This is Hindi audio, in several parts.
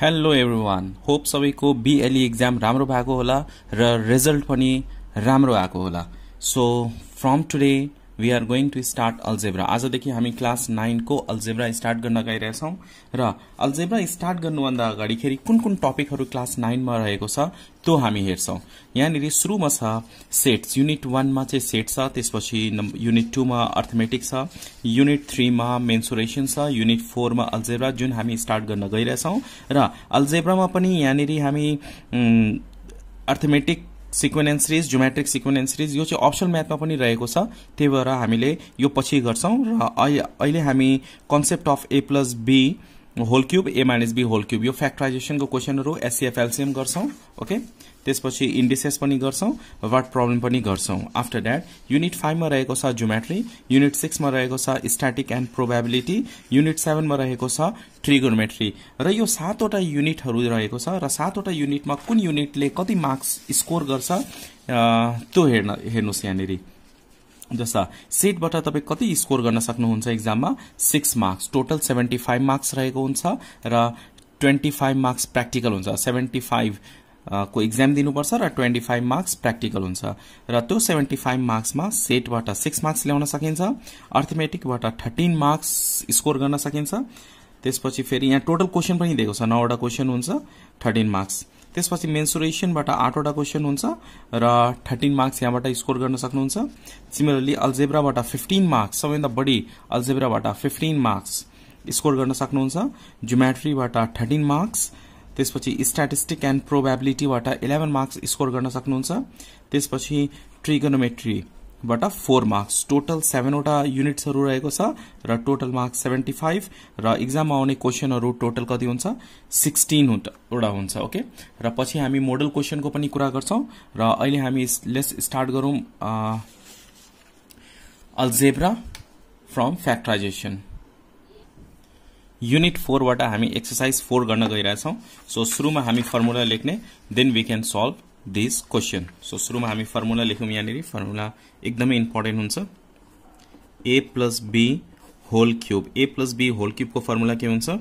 हेलो एभ्री वान होप सबैको बिएलई एक्जाम e राम्रो भएको होला र रिजल्ट पनि राम्रो आएको होला so from today we are going to start algebra आजदेखि हामी क्लास नाइनको अल्जेब्रा स्टार्ट गर्न गइरहेछौँ र अल्जेब्रा स्टार्ट गर्नुभन्दा अगाडिखेरि कुन कुन टपिकहरू क्लास नाइनमा रहेको छ त्यो हामी हेर्छौँ यहाँनिर सुरुमा छ सेट्स युनिट वानमा चाहिँ सेट छ त्यसपछि युनिट टूमा अर्थमेटिक छ युनिट थ्रीमा मेन्सुरेसन छ युनिट फोरमा अल्जेब्रा जुन हामी स्टार्ट गर्न गइरहेछौँ र अल्जेब्रामा पनि यहाँनिर हामी arithmetic sequence series geometric sequence series यो चाहिँ अप्सनल म्याथमा पनि रहेको छ त्यही भएर हामीले यो पछि गर्छौँ र अहिले हामी concept of A plus B whole cube A minus B whole cube यो फ्याक्टराइजेसनको क्वेसनहरू एससिएफ एलसिएम गर्छौँ ओके त्यसपछि इन्डिसेस पनि गर्छौँ वर्ड प्रब्लम पनि गर्छौँ आफ्टर द्याट युनिट फाइभमा रहेको छ ज्योमेट्री युनिट सिक्समा रहेको छ स्ट्याटिक एन्ड प्रोभाबिलिटी युनिट सेभेनमा रहेको छ ट्रिगोनोमेट्री र यो सातवटा युनिटहरू रहेको छ र सातवटा युनिटमा कुन युनिटले कति मार्क्स स्कोर गर्छ त्यो हेर्न हेर्नुहोस् यहाँनिर जस्ता सेटबाट तपाईँ कति स्कोर गर्न सक्नुहुन्छ इक्जाममा six marks total seventy five marks रहेको हुन्छ र ट्वेन्टी फाइभ मार्क्स प्र्याक्टिकल हुन्छ सेभेन्टी फाइभ को इक्जाम दिनुपर्छ र ट्वेन्टी फाइभ मार्क्स प्र्याक्टिकल हुन्छ र त्यो सेभेन्टी फाइभ मार्क्समा सेटबाट सिक्स मार्क्स ल्याउन सकिन्छ अर्थमेटिकबाट थर्टिन मार्क्स स्कोर गर्न सकिन्छ त्यसपछि फेरि यहाँ टोटल क्वेसन पनि दिएको छ नौवटा क्वेसन हुन्छ थर्टिन मार्क्स त्यसपछि मेन्सुरेसनबाट आठवटा क्वेसन हुन्छ र थर्टिन मार्क्स यहाँबाट स्कोर गर्न सक्नुहुन्छ सिमिलरली अल्जेब्राबाट फिफ्टिन मार्क्स सबैभन्दा बढी अल्जेब्राबाट फिफ्टिन मार्क्स स्कोर गर्न सक्नुहुन्छ ज्योमेट्रीबाट थर्टिन मार्क्स त्यसपछि स्ट्याटिस्टिक एन्ड प्रोभाबिलिटीबाट इलेभेन मार्क्स स्कोर गर्न सक्नुहुन्छ त्यसपछि ट्रिगोनोमेट्री बाट फोर मार्क्स टोटल सेभेनवटा युनिट्सहरू रहेको छ र टोटल मार्क्स सेभेन्टी फाइभ र इक्जाममा आउने क्वेसनहरू टोटल कति हुन्छ सिक्सटिनवटा हुन्छ ओके र पछि हामी मोडल क्वेसनको पनि कुरा गर्छौँ र अहिले हामी लेस स्टार्ट गरौँ अल्जेब्रा फ्रम फ्याक्टराइजेसन युनिट फोरबाट हामी एक्सर्साइज फोर गर्न गइरहेछौँ सो सुरुमा हामी फर्मुला लेख्ने then we can solve this question so में हम फर्मुला लिख यहाँ फर्मुला एकदम इंपोर्टेंट हो a plus B whole cube a plus B whole cube को फर्मुला के हो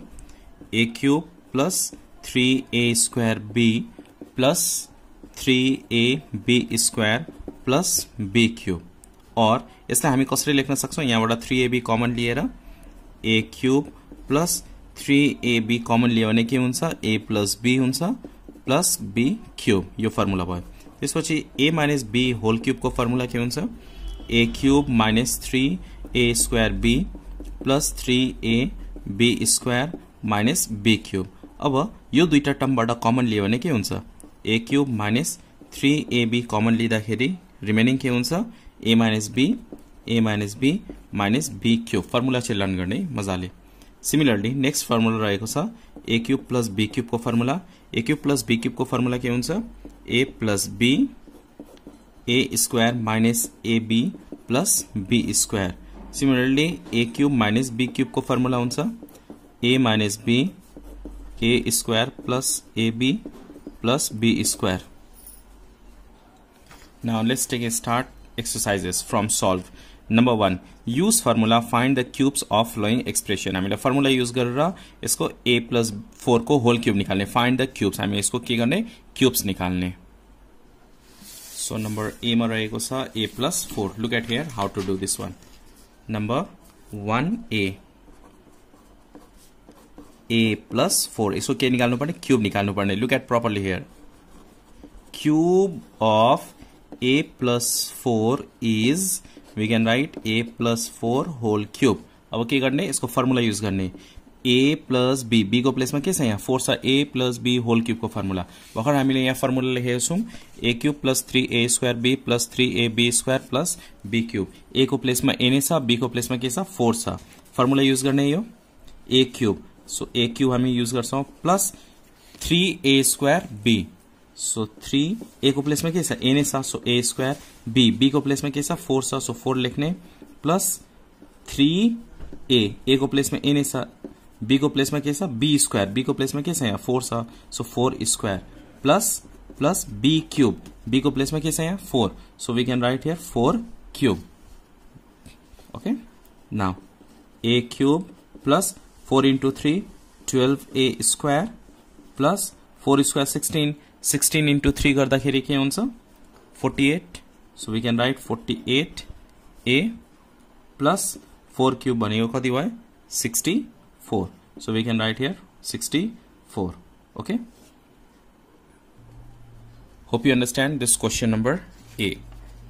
a cube plus three a square b plus three a b square plus b cube और यसलाई हामी कसरी सकता यहाँ बड़ा थ्री एबी कमन लिये a cube plus three a b common लियो ए प्लस बी हो प्लस बी क्युब यो फर्मुला भयो त्यसपछि ए माइनस बी होल क्युबको फर्मुला के हुन्छ a cube minus three a square b plus three a b square minus b cube अब यो दुईवटा टर्मबाट कमन लियो भने के हुन्छ a cube minus three a b common लिँदाखेरि रिमेनिङ के हुन्छ a minus b a minus B minus b cube formula चाहिँ लर्न गर्ने मजाले सिमिलरली नेक्स्ट फर्मुला रहेको a cube plus b cube को formula a cube plus b cube को फर्मुला के हुन्छ a plus b a square minus a b plus b square similarly a cube minus b cube को फर्मुला हो a minus b a square plus a b plus b square now let's take a start exercises from solve number one use formula find the cubes of following expression हमें फार्मूला यूज कर रहा इसको ए प्लस फोर को होल क्यूब निकालने फाइंड द क्यूब्स हमें इसको के करने क्यूब्स निकालने सो नंबर ए में छ a plus four look at here how to do this one number one a a plus four इसको के क्यूब निकाल पड़ने look at properly here cube of A plus four is we can write a plus four whole cube अब के करने इसको फॉर्मूला यूज करने ए प्लस बी को प्लेस में कैसे यहाँ फोर सा a plus B whole cube को फर्मुला भर्खर हमें यहाँ फॉर्मूला लिखे a cube plus three a square b plus three a b square plus b cube a को प्लेस में ए सा बी को प्लेस में कैसा फोर छ फॉर्मूला यूज करने यो a cube so a cube use कर सौ plus three a square b so three a को प्लेस में कैसा ए ने सात so a square b b को प्लेस में कैसा फोर सा सो फोर लिखने प्लस थ्री ए ए को प्लेस में ए ने सा बी को प्लेस में कैसा बी स्क्वायर बी को प्लेस में कैसा यहाँ फोर सा so four square plus plus b cube b को प्लेस में कैसा यहाँ four so we can write here four cube okay now a cube plus four into three twelve a square plus four square sixteen 16 into three कर forty eight so we can write 48 a plus four cube बने कति sixty four so we can write here sixty four okay hope you understand this question number a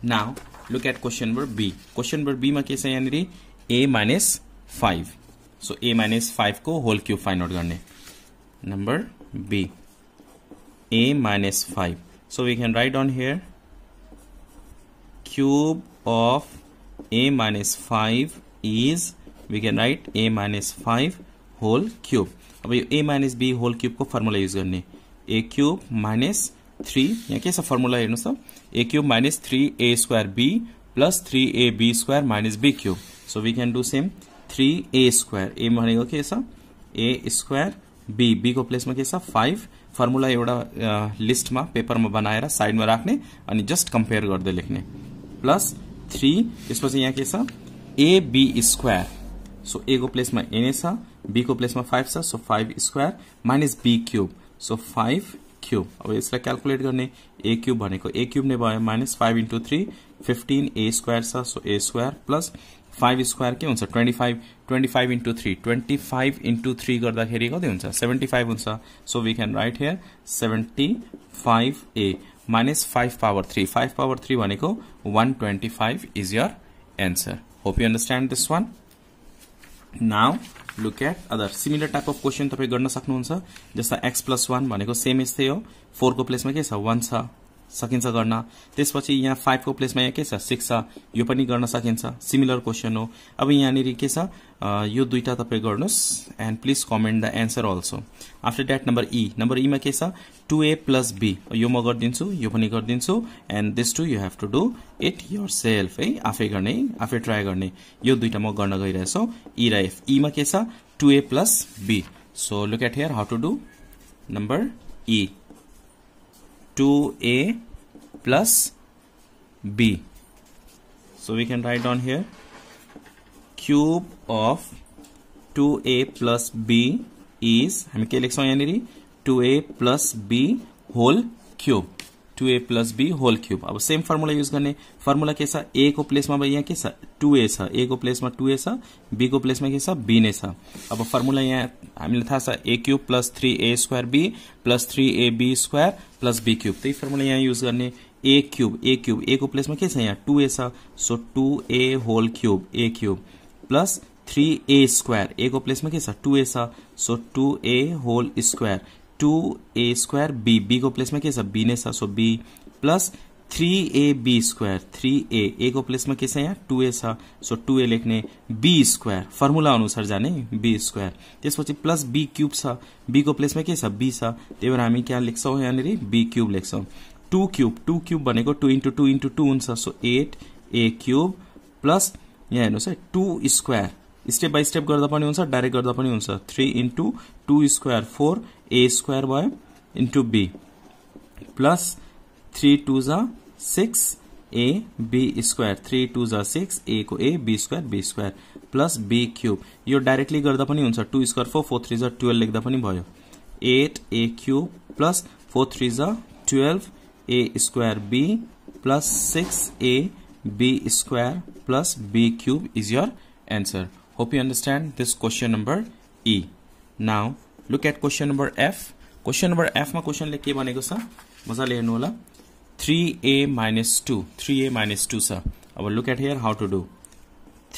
now look at question number b question number बीमा के यहाँ a minus five so a minus को होल क्यूब फाइंड आउट करने number b a minus 5 so we can write on here cube of a minus 5 is we can write a minus 5 whole cube अब ये a minus B whole cube को फर्मुला युज गर्ने ए क्यूब माइनस थ्री यहाँ के छ फर्मुला हेर्नुहोस् त a cube minus three a square b plus three a b square minus b cube so we can do same three a square a भनेको के छ ए स्क्वायर बी बीको प्लेसमा के छ फाइभ फर्मुला एउटा लिस्टमा पेपरमा बनाएर साइडमा राख्ने अनि जस्ट कम्पेयर गर्दै लेख्ने प्लस थ्री त्यसपछि यहाँ के छ एबी स्क्वायर सो ए को प्लेसमा एनए छ बीको प्लेसमा फाइभ छ so five square minus b cube so five cube अब यसलाई क्यालकुलेट गर्ने ए क्युब भनेको ए क्युब नै भयो minus five into three fifteen a square छ so a square plus five square के हुन्छ twenty five twenty five into three twenty five into three गर्दाखेरि कति हुन्छ सेभेन्टी फाइभ हुन्छ so we can write here seventy five a minus five power three five power three भनेको one twenty five is your answer hope you understand this one now look at other similar type of question तपाईँ गर्न सक्नुहुन्छ जस्तो एक्स प्लस वान भनेको सेम यस्तै हो फोरको प्लेसमा के छ वान छ सकिन्छ गर्न त्यसपछि यहाँ फाइभको प्लेसमा यहाँ के छ सिक्स छ यो पनि गर्न सकिन्छ सिमिलर क्वेसन हो अब यहाँनिर के छ यो दुईवटा तपाईँ गर्नुहोस् and please comment the answer also after that number e number ईमा के छ टु ए प्लस बी यो म गरिदिन्छु यो पनि गरिदिन्छु and this two you have to do it yourself है आफै गर्ने आफै ट्राई गर्ने यो दुईवटा म गर्न गइरहेछौ ई e र एफ ईमा e के छ two a plus b so look at here how to do number e 2a plus b. So we can write down here cube of 2a plus b is, I क्या लिख 2a plus b whole cube. Two a plus B whole cube अब सेम फर्मुला यूज करने फर्मुला के ए को में यहाँ के टू ए ए को में टू ए बी को प्लेस के बी ने अब फर्मुला यहाँ हमें था a cube plus three a square b plus three a b square plus b cube तो फर्मुला यहाँ यूज करने a cube a cube a को प्लेस के छ यहाँ two a so two a whole cube a cube plus three a square a को प्लेस के छ a so two a whole square two a square b बीको प्लेसमा के छ बी नै छ so b plus three a b square three a a को प्लेसमा के छ यहाँ टु ए छ सो टू ए लेख्ने बी स्क्वायर फर्मुला अनुसार जाने बी स्क्वायर त्यसपछि प्लस बी क्युब छ बीको प्लेसमा के छ बी छ त्यही भएर हामी क्या लेख्छौँ यहाँनिर बी क्युब लेख्छौँ टू क्युब टू क्युब भनेको two into two into two हुन्छ so eight a cube plus यहाँ हेर्नुहोस् है two square step by step गर्दा पनि हुन्छ डाइरेक्ट गर्दा पनि हुन्छ three into two square four a square भयो into b plus three two जा six a b square three two जा सिक्स ए को a b square b square plus b cube yo directly गर्दा पनि हुन्छ two square four four three जा टुवेल्भ लेख्दा पनि भयो eight a cube plus four three जा twelve a square b plus six a b square plus b cube is your answer Hope you understand this question number E. Now look at question number F. Question number F ma question ले के बनेको छ मजाले हेर्नु होला 3a minus 2 3a minus 2 छ अब look at here how to do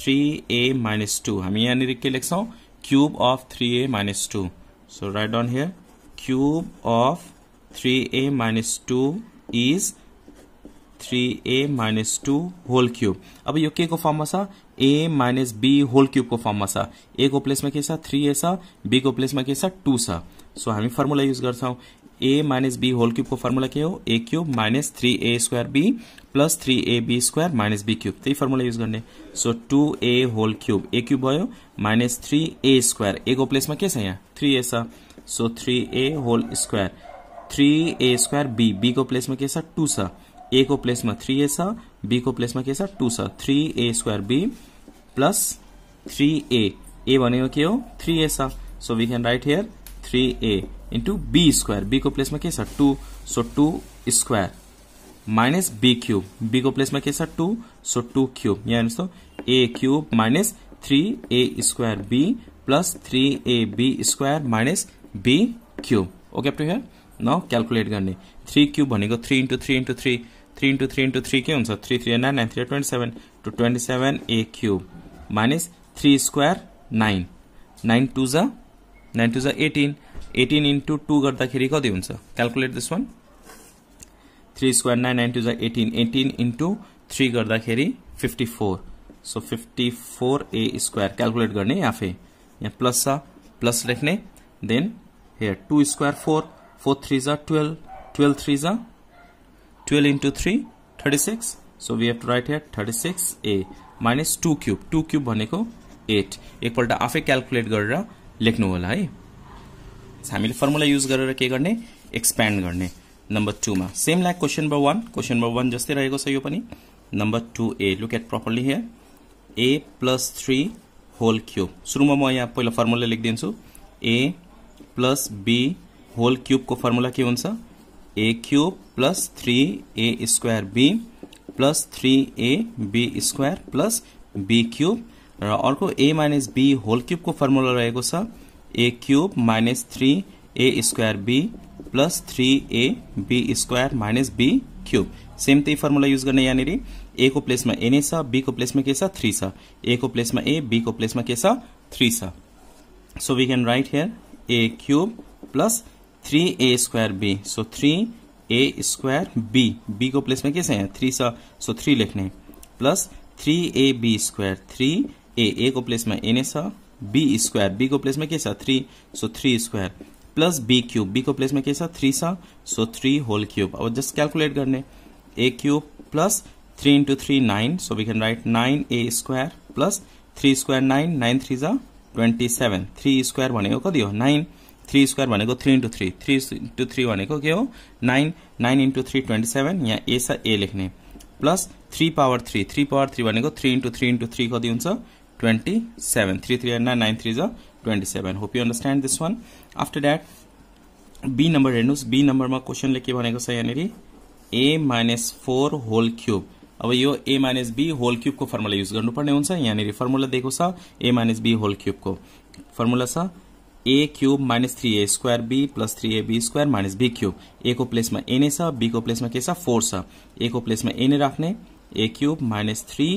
3a minus 2 हामी यहाँनिर के लेख्छौँ cube of 3a minus 2 so write down here cube of 3a minus 2 is three a minus two whole cube अब यह के को फर्ममा में ए माइनस बी होल को फॉर्म में ए को तो में के थ्री ए को प्लेस में के टू सो हम फर्मुला यूज कर a minus B whole cube को फर्मुला के हो a cube minus three a square b plus three a b square minus b cube त्यही फर्मुला यूज करने so two a whole cube a cube भो minus three a square a को में के यहाँ three a so three a whole square three a square b place में के टू सा ए को प्लेस में थ्री ए बी को प्लेस में के two three a square b plus three a a बनेगा क्यों three a so we can write here three a into b square b को प्लेस में के two so two square minus b cube b को प्लेस में के टू सो टू क्यूब यानी so a cube minus three a square b plus three a b square minus b cube okay two here now calculate करने three cube three into three into three three into three into three के उनसठ three three nine nine three twenty seven two twenty seven a cube minus three square nine nine twos nine twos eighteen eighteen into two गर्दाखेरि कति this one three square nine nine twos eighteen eighteen into three कर fifty four so fifty four a square calculate करने आप यहाँ प्लस प्लस लेखने देन हे two square four four threes twelve twelve threes 12 into 3 36 so we have to write here 36a minus 2 cube 2 cube भनेको 8 एकपल्ट आफै क्यालकुलेट गरेर लेख्नु होला है हामीले फर्मुला युज गरेर के गर्ने एक्सप्यान्ड गर्ने नम्बर टूमा same like question number one question number one जस्तै रहेको छ यो पनि number two a look at properly here a plus three whole cube सुरुमा म यहाँ पहिला फर्मुला लेखिदिन्छु ए प्लस बी होल क्युबको फर्मुला के हुन्छ a cube plus three a square b plus three a b square plus b cube र अर्को ए माइनस बी होल क्युबको फर्मुला रहेको छ a cube minus three a square b plus three a b square minus b cube same त्यही फर्मुला युज गर्ने यहाँनिर ए को प्लेसमा ए नै छ बीको प्लेसमा के छ थ्री छ ए को प्लेसमा ए बीको प्लेसमा के छ थ्री छ so we can write here a cube plus three a square b so three a square b b को प्लेस में कैसे हैं थ्री सा सो थ्री लिखने plus three a b square three a a को प्लेस में एन सा बी स्क्वायर बी को प्लेस में कैसा three so three square plus b cube b को प्लेस में कैसा थ्री सा सो थ्री होल क्यूब अब जस्ट कैलकुलेट करने a cube plus three into three nine so we can write nine a square plus three square nine nine three सा ट्वेंटी सेवन थ्री स्क्वायर बनेगा कति नाइन थ्री स्क्वायर भनेको three into three three into three भनेको के हो nine nine into three twenty seven यहाँ ए छ ए लेख्ने plus three power three three power three भनेको three into three into three कति हुन्छ twenty seven three three nine nine threes twenty seven hope you understand this one after that b number हेर्नुहोस् बी नम्बरमा क्वेसनले के भनेको छ यहाँनिर a minus four whole cube अब यो ए माइनस बी होल क्युबको फर्मुला युज गर्नुपर्ने हुन्छ यहाँनिर फर्मुला दिएको छ ए माइनस बी होल क्युबको फर्मुला छ a cube minus three a square b plus three a b square minus b cube a को एन ए बी को प्लेस में के फोर छ ए को एन ए राखने a cube minus three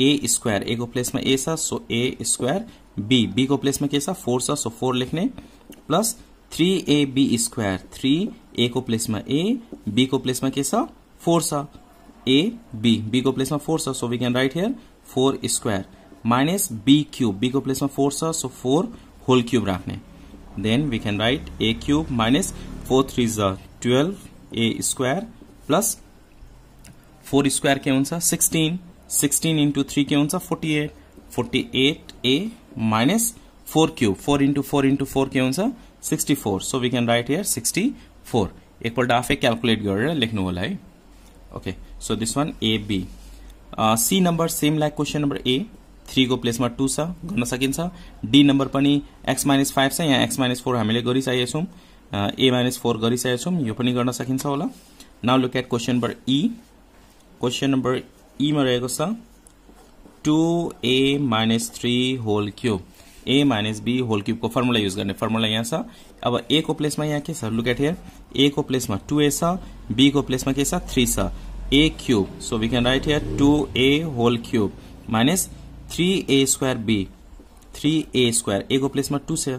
a square a को में a so a square b b को प्लेस के फोर छ सो फोर लेखने plus three a b square three a को प्लेस में ए बी को प्लेस के फोर छ ए बी बी को प्लेस में four so we can write here four square minus b cube b को प्लेस में four so four whole cube रखने then we can write a cube minus four three twelve a square plus four square के होता सिक्सटीन सिक्सटीन इंटू थ्री के होता forty eight forty eight a minus four cube four into four into four के होता sixty four so we can write here sixty four एक पल्ट आप क्याकुलेट कर लेख्ह okay so this one A B c number same like question number a थ्रीको प्लेसमा टू छ गर्न सकिन्छ डी नम्बर पनि एक्स माइनस फाइभ छ यहाँ एक्स माइनस फोर हामीले गरिसकेका छौँ ए माइनस फोर गरिसकेका छौँ यो पनि गर्न सकिन्छ होला now look at question number e question number ईमा रहेको छ two a minus three whole cube A minus B whole क्युबको फर्मुला युज गर्ने फर्मुला यहाँ छ अब ए को प्लेसमा यहाँ के छ लुक एट हियर ए को प्लेसमा टु ए छ बी को प्लेसमा के छ थ्री छ a cube so we can write here two a whole cube minus three a square b three a square a को प्लेस में टू से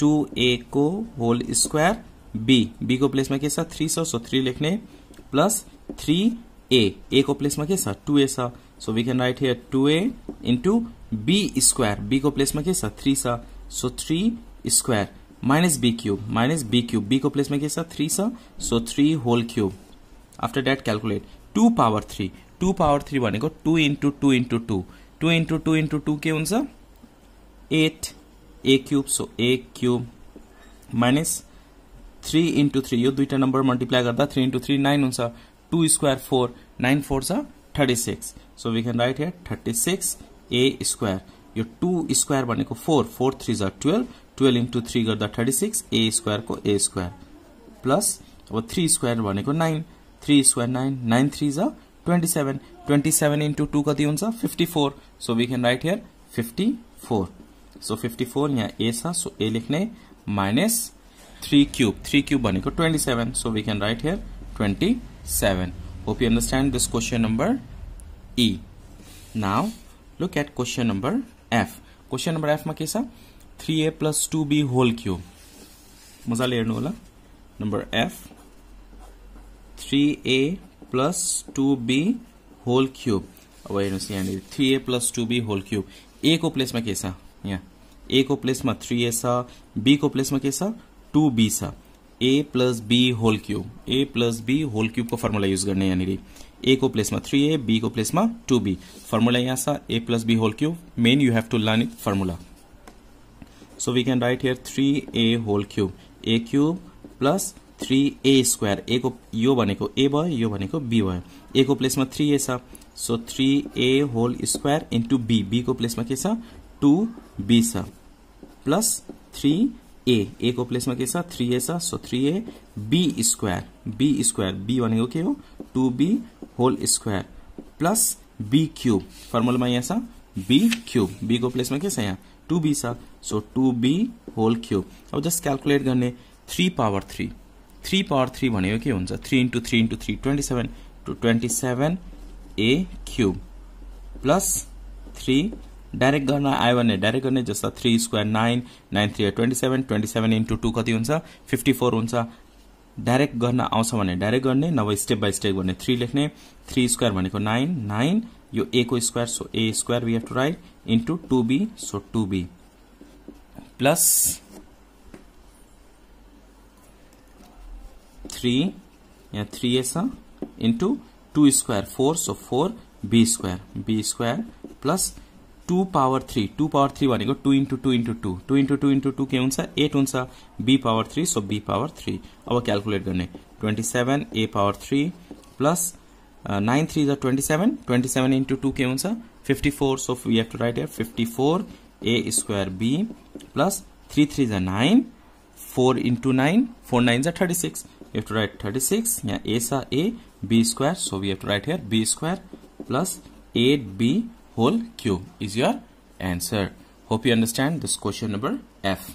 टू ए को होल स्क्वायर बी बी को प्लेस में के साथ थ्री सो थ्री लिखने प्लस थ्री ए ए को प्लेस में के साथ टू ए सा so we can write here two a into b square b को प्लेस में के साथ थ्री सा so three square minus b cube minus b cube b को प्लेस में के साथ थ्री सा so three whole cube after that calculate two power three two power three बने two into two into two two into two into two के हुन्छ eight a cube so a cube minus three into three यो दुईवटा नम्बर मल्टिप्लाई गर्दा थ्री इन्टु थ्री नाइन हुन्छ two square four nine four छ thirty six so we can write here thirty six a square यो टू स्क्वायर भनेको फोर फोर थ्री छ टुवेल्भ टुवेल्भ इन्टु थ्री गर्दा थर्टी सिक्स ए स्क्वायरको ए स्क्वायर प्लस अब थ्री स्क्वायर भनेको nine three square nine nine three छ 27. 27 into 2 कति हुन्छ 54. So we can write here 54. So 54 यहाँ A छ so A लेख्ने minus 3 cube. 3 cube भनेको 27. So we can write here 27. Hope you understand this question number E. Now look at question number F. Question number F मा के छ 3a plus 2b whole cube. मजाले हेर्नु होला number F 3a plus two b whole cube अब हेर्नुहोस् यहाँनिर three a plus two b whole cube a को प्लेसमा के छ यहाँ ए को प्लेसमा थ्री ए बी को प्लेसमा के two b a plus B whole cube a plus B whole क्युबको फर्मुला युज गर्ने यहाँनिर ए को में थ्री ए बी को प्लेस में टू बी फर्मुला यहाँ a plus B whole cube man you have to learn it formula so we can write here three a whole cube a cube plus three a square a को यो ए भयो यो को बी भयो ए को में three a so three a whole square into b बीको प्लेसमा के छ two b plus three a a को में के three a so three a b square b square b के हो two b whole square plus b formula में यहाँ छ बी क्युब बीको प्लेसमा के छ यहाँ two b so two b whole cube अब जस्ट क्यालकुलेट करने three power three three power three भनेको के हुन्छ three into three into three twenty seven two twenty seven a cube plus three direct गर्न आयो भने डाइरेक्ट गर्ने जस्तो three square nine nine three twenty seven twenty seven into two कति हुन्छ फिफ्टी फोर हुन्छ डाइरेक्ट गर्न आउँछ भने डाइरेक्ट गर्ने नभए स्टेप बाई स्टेप गर्ने थ्री लेख्ने थ्री स्क्वायर भनेको नाइन नाइन यो ए को square so a square we have to write into two b so two b plus three या थ्री एस into two square four so four b square b square plus two power three two power three two into two into two two into two into two के एट हो b power three so b power three अब क्यालकुलेट करने twenty seven a power three plus nine threes twenty seven twenty seven two के fifty four so we have to write here fifty four a square b plus three threes nine four into nine four nines thirty six we have to write 36 yeah a sa a b square so we have to write here b square plus 8b whole cube is your answer hope you understand this question number f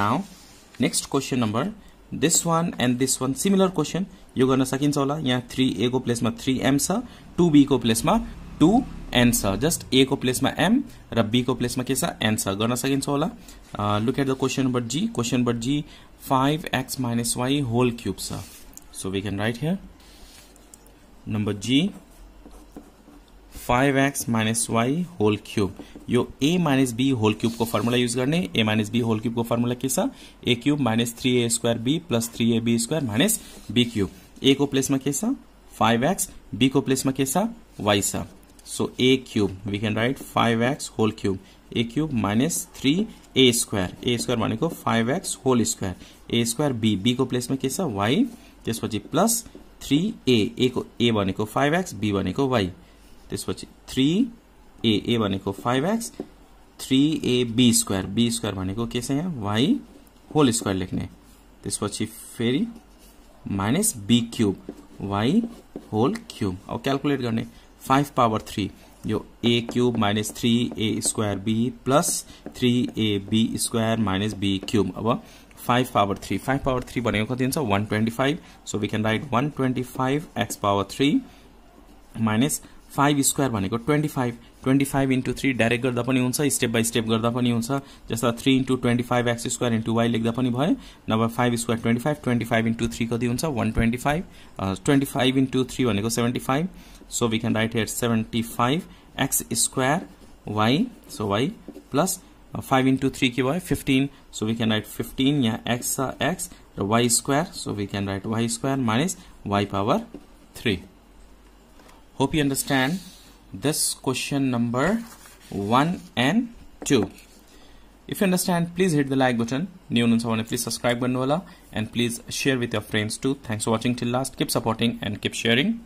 now next question number this one and this one similar question you're gonna suck in sola yeah a को प्लेसमा थ्री एम छ टु बी को प्लेसमा टु एन छ जस्ट ए को प्लेसमा एम र बी को प्लेसमा के छ एन gonna गर्न सकिन्छ होला look at the question number g question number g minus y whole cube सा so we can write write number g five x minus y whole cube यो a minus B whole cube को फॉर्मूला यूज करने a minus B whole cube को फॉर्मूला कैसा a cube minus three a square b plus three a b square minus b cube a को प्लेस में कैसा एक्स बी को प्लेस में कैसा वाई सा so a cube we can write five x whole cube a cube minus three a square a square five x whole square a square b b को प्लेस के वाई तेस पच्चीस प्लस थ्री ए ए को ए भनेको फाइव एक्स बी वाई तेस पच्चीस थ्री ए ए भनेको five x three a b square b square के वाई यहाँ होल स्क्वायर लेखने तेस पच्चीस फेरि minus b cube y whole cube अब क्याकुलेट करने फाइव पावर थ्री यो a cube minus three a square b plus three a b square minus b cube अब five power three five power three भनेको कति हुन्छ one twenty five so we can write one twenty five x power three minus five square भनेको ट्वेन्टी फाइभ 25 into 3 direct गर्दा पनी हुँछ, step by step गर्दा पनी हुँछ, जस्ता 3 into 25 x square into y लेगदा पनी भए, नवा 5 square 25, 25 into 3 कदी हुँछ, 125, uh, 25 into 3 वनेको 75, so we can write here 75 x square y, so y plus 5 into 3 की भए, 15, so we can write 15 या y square, so we can write y square minus y power 3, hope you understand, this question number 1 and 2 if you understand please hit the like button new on so on please subscribe Bandwala and please share with your friends too thanks for watching till last keep supporting and keep sharing